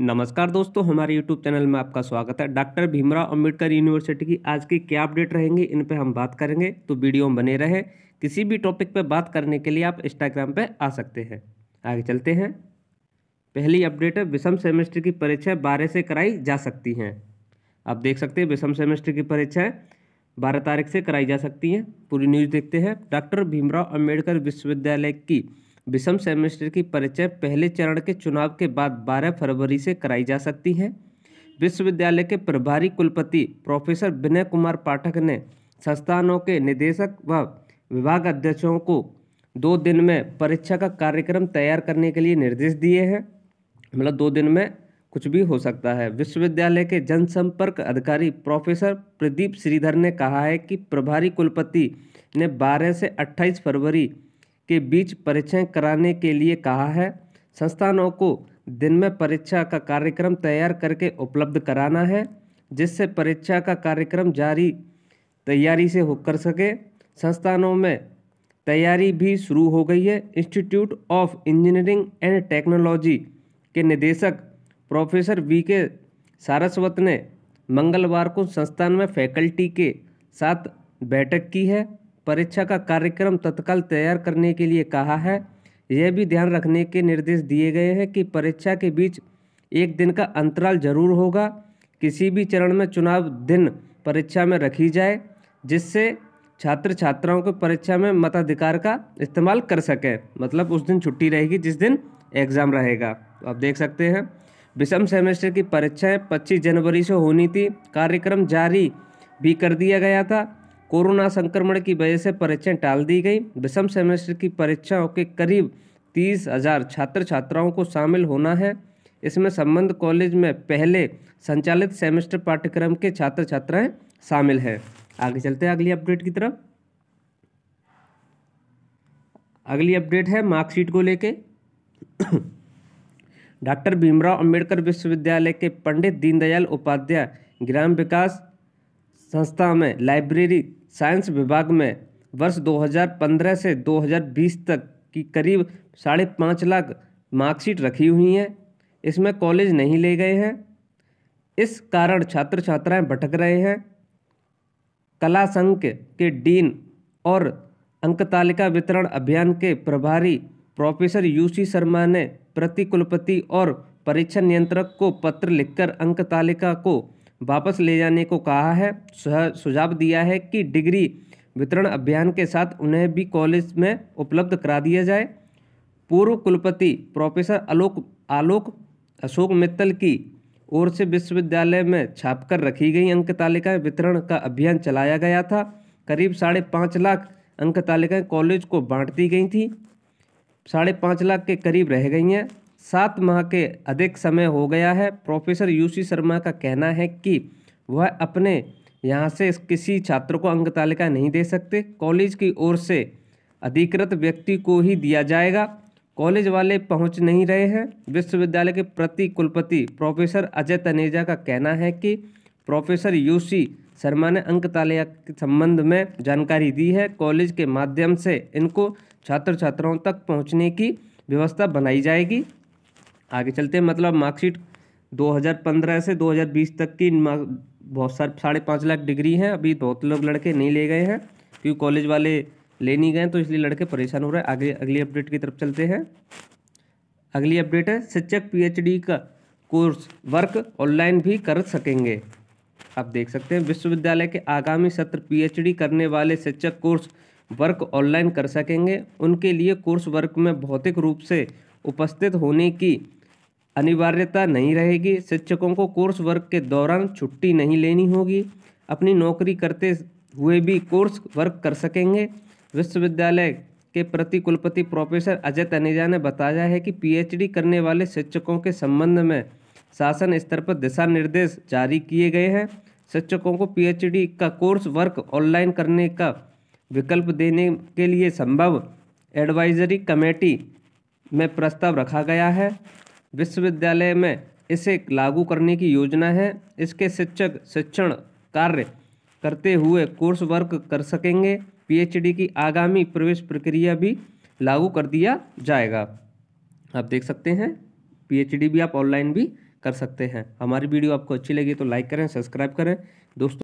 नमस्कार दोस्तों हमारे YouTube चैनल में आपका स्वागत है डॉक्टर भीमराव अंबेडकर यूनिवर्सिटी की आज की क्या अपडेट रहेंगी इन पे हम बात करेंगे तो वीडियो में बने रहे किसी भी टॉपिक पे बात करने के लिए आप इंस्टाग्राम पे आ सकते हैं आगे चलते हैं पहली अपडेट है विषम सेमेस्टर की परीक्षा बारह से कराई जा सकती हैं आप देख सकते हैं विषम सेमेस्टर की परीक्षाएँ बारह तारीख से कराई जा सकती हैं पूरी न्यूज़ देखते हैं डॉक्टर भीमराव अम्बेडकर विश्वविद्यालय की विषम सेमेस्टर की परीक्षा पहले चरण के चुनाव के बाद 12 फरवरी से कराई जा सकती है विश्वविद्यालय के प्रभारी कुलपति प्रोफेसर विनय कुमार पाठक ने संस्थानों के निदेशक व विभाग अध्यक्षों को दो दिन में परीक्षा का कार्यक्रम तैयार करने के लिए निर्देश दिए हैं मतलब दो दिन में कुछ भी हो सकता है विश्वविद्यालय के जनसंपर्क अधिकारी प्रोफेसर प्रदीप श्रीधर ने कहा है कि प्रभारी कुलपति ने 12 से 28 फरवरी के बीच परीक्षाएं कराने के लिए कहा है संस्थानों को दिन में परीक्षा का कार्यक्रम तैयार करके उपलब्ध कराना है जिससे परीक्षा का कार्यक्रम जारी तैयारी से हो कर सके संस्थानों में तैयारी भी शुरू हो गई है institute of engineering and technology के निदेशक प्रोफेसर वी के सारस्वत ने मंगलवार को संस्थान में फैकल्टी के साथ बैठक की है परीक्षा का कार्यक्रम तत्काल तैयार करने के लिए कहा है यह भी ध्यान रखने के निर्देश दिए गए हैं कि परीक्षा के बीच एक दिन का अंतराल जरूर होगा किसी भी चरण में चुनाव दिन परीक्षा में रखी जाए जिससे छात्र छात्राओं को परीक्षा में मताधिकार का इस्तेमाल कर सकें मतलब उस दिन छुट्टी रहेगी जिस दिन एग्ज़ाम रहेगा आप देख सकते हैं विषम सेमेस्टर की परीक्षाएं 25 जनवरी से होनी थी कार्यक्रम जारी भी कर दिया गया था कोरोना संक्रमण की वजह से परीक्षाएं टाल दी गई विषम सेमेस्टर की परीक्षाओं के करीब तीस हजार छात्र छात्राओं को शामिल होना है इसमें संबंध कॉलेज में पहले संचालित सेमेस्टर पाठ्यक्रम के छात्र छात्राएं शामिल हैं आगे चलते हैं अगली अपडेट की तरफ अगली अपडेट है मार्कशीट को लेके डॉक्टर भीमराव अंबेडकर विश्वविद्यालय के पंडित दीनदयाल उपाध्याय ग्राम विकास संस्था में लाइब्रेरी साइंस विभाग में वर्ष 2015 से 2020 तक की करीब साढ़े पाँच लाख मार्कशीट रखी हुई हैं इसमें कॉलेज नहीं ले गए हैं इस कारण छात्र छात्राएं भटक रहे हैं कला संघ के डीन और अंकतालिका वितरण अभियान के प्रभारी प्रोफेसर यूसी शर्मा ने प्रति कुलपति और परीक्षा नियंत्रक को पत्र लिखकर अंकतालिका को वापस ले जाने को कहा है सुझाव दिया है कि डिग्री वितरण अभियान के साथ उन्हें भी कॉलेज में उपलब्ध करा दिया जाए पूर्व कुलपति प्रोफेसर आलोक आलोक अशोक मित्तल की ओर से विश्वविद्यालय में छापकर रखी गई अंक तालिका वितरण का अभियान चलाया गया था करीब साढ़े पाँच लाख अंक तालिकाएँ कॉलेज को बांट दी गई थी साढ़े पाँच लाख के करीब रह गई हैं सात माह के अधिक समय हो गया है प्रोफेसर यूसी शर्मा का कहना है कि वह अपने यहाँ से किसी छात्र को अंक तालिका नहीं दे सकते कॉलेज की ओर से अधिकृत व्यक्ति को ही दिया जाएगा कॉलेज वाले पहुंच नहीं रहे हैं विश्वविद्यालय के प्रति कुलपति प्रोफेसर अजय तनेजा का कहना है कि प्रोफेसर यूसी शर्मा ने अंक तालिका के संबंध में जानकारी दी है कॉलेज के माध्यम से इनको छात्र छात्राओं तक पहुंचने की व्यवस्था बनाई जाएगी आगे चलते हैं मतलब मार्कशीट 2015 से 2020 तक की बहुत सारे साढ़े पाँच लाख डिग्री हैं अभी बहुत लोग लड़के नहीं ले गए हैं क्योंकि कॉलेज वाले ले नहीं गए तो इसलिए लड़के परेशान हो रहे हैं आगे अगली अपडेट की तरफ चलते हैं अगली अपडेट है शिक्षक पीएचडी का कोर्स वर्क ऑनलाइन भी कर सकेंगे आप देख सकते हैं विश्वविद्यालय के आगामी सत्र पीएचडी करने वाले शिक्षक कोर्स वर्क ऑनलाइन कर सकेंगे उनके लिए कोर्स वर्क में भौतिक रूप से उपस्थित होने की अनिवार्यता नहीं रहेगी शिक्षकों को कोर्स वर्क के दौरान छुट्टी नहीं लेनी होगी अपनी नौकरी करते हुए भी कोर्स वर्क कर सकेंगे विश्वविद्यालय के प्रति कुलपति प्रोफेसर अजय तनेजा ने बताया है कि पीएचडी करने वाले शिक्षकों के संबंध में शासन स्तर पर दिशा निर्देश जारी किए गए हैं शिक्षकों को पीएचडी का कोर्स वर्क ऑनलाइन करने का विकल्प देने के लिए संभव एडवाइजरी कमेटी में प्रस्ताव रखा गया है विश्वविद्यालय में इसे लागू करने की योजना है इसके शिक्षक शिक्षण कार्य करते हुए कोर्स वर्क कर सकेंगे पीएचडी की आगामी प्रवेश प्रक्रिया भी लागू कर दिया जाएगा आप देख सकते हैं पीएचडी भी आप ऑनलाइन भी कर सकते हैं हमारी वीडियो आपको अच्छी लगी तो लाइक करें सब्सक्राइब करें दोस्तों